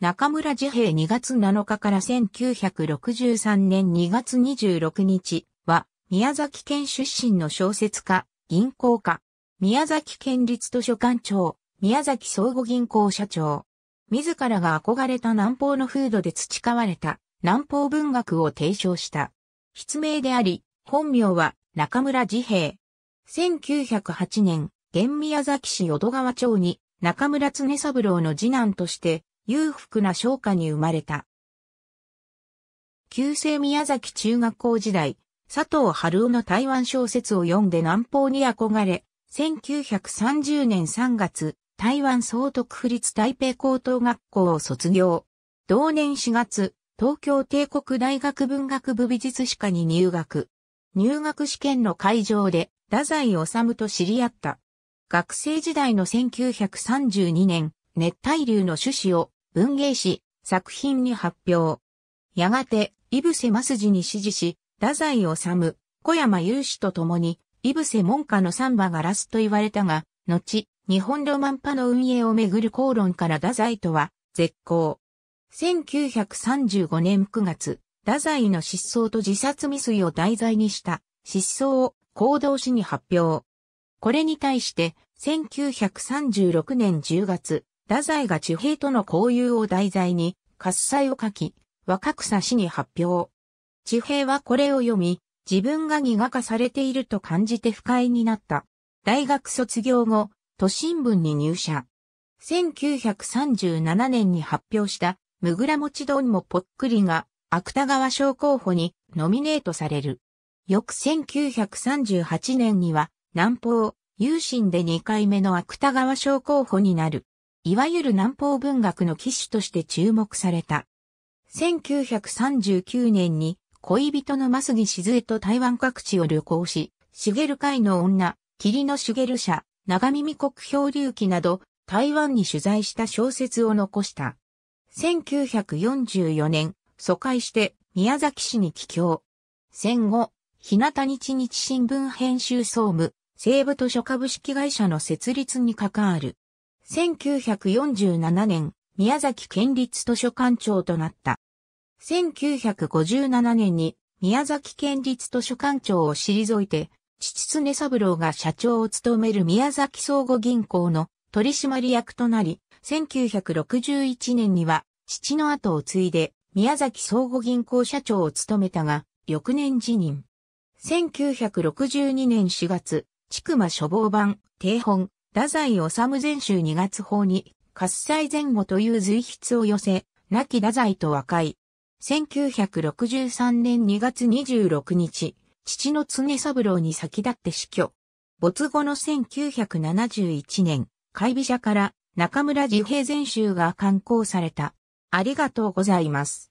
中村治平2月7日から1963年2月26日は、宮崎県出身の小説家、銀行家、宮崎県立図書館長、宮崎総合銀行社長。自らが憧れた南方の風土で培われた南方文学を提唱した。筆名であり、本名は中村治平。1908年、現宮崎市淀川町に中村常三郎の次男として裕福な商家に生まれた。旧制宮崎中学校時代、佐藤春夫の台湾小説を読んで南方に憧れ、1930年3月、台湾総督府立台北高等学校を卒業。同年4月、東京帝国大学文学部美術史科に入学。入学試験の会場で、太宰治と知り合った。学生時代の1932年、熱帯流の趣旨を文芸誌、作品に発表。やがて、イ伏セマに指示し、太宰治、小山雄志と共に、イ伏セ門下のサンバがラスと言われたが、後、日本ロマン派の運営をめぐる口論から太宰とは、絶好。1935年9月、太宰の失踪と自殺未遂を題材にした失踪を行動誌に発表。これに対して、1936年10月、太宰が地平との交友を題材に、喝采を書き、若草氏に発表。地平はこれを読み、自分が苦化されていると感じて不快になった。大学卒業後、都心聞に入社。1937年に発表した、むぐらもちどんもぽっくりが、芥川賞候補にノミネートされる。翌1938年には、南方、有心で2回目の芥川賞候補になる。いわゆる南方文学の騎手として注目された。1939年に恋人の増木静江と台湾各地を旅行し、茂ル会の女、霧の茂社、長耳国漂流記など、台湾に取材した小説を残した。1944年、疎開して宮崎市に帰郷。戦後、日向日日新聞編集総務、西部図書株式会社の設立に関わる。1947年、宮崎県立図書館長となった。1957年に宮崎県立図書館長を退いて、父常三郎が社長を務める宮崎総合銀行の取締役となり、1961年には父の後を継いで宮崎総合銀行社長を務めたが、翌年辞任。1962年4月、千曲書房版、定本、太宰治前週2月法に、喝采前後という随筆を寄せ、亡き太宰と和解。1963年2月26日、父の常三郎に先立って死去。没後の1971年、会美社から中村治平前週が刊行された。ありがとうございます。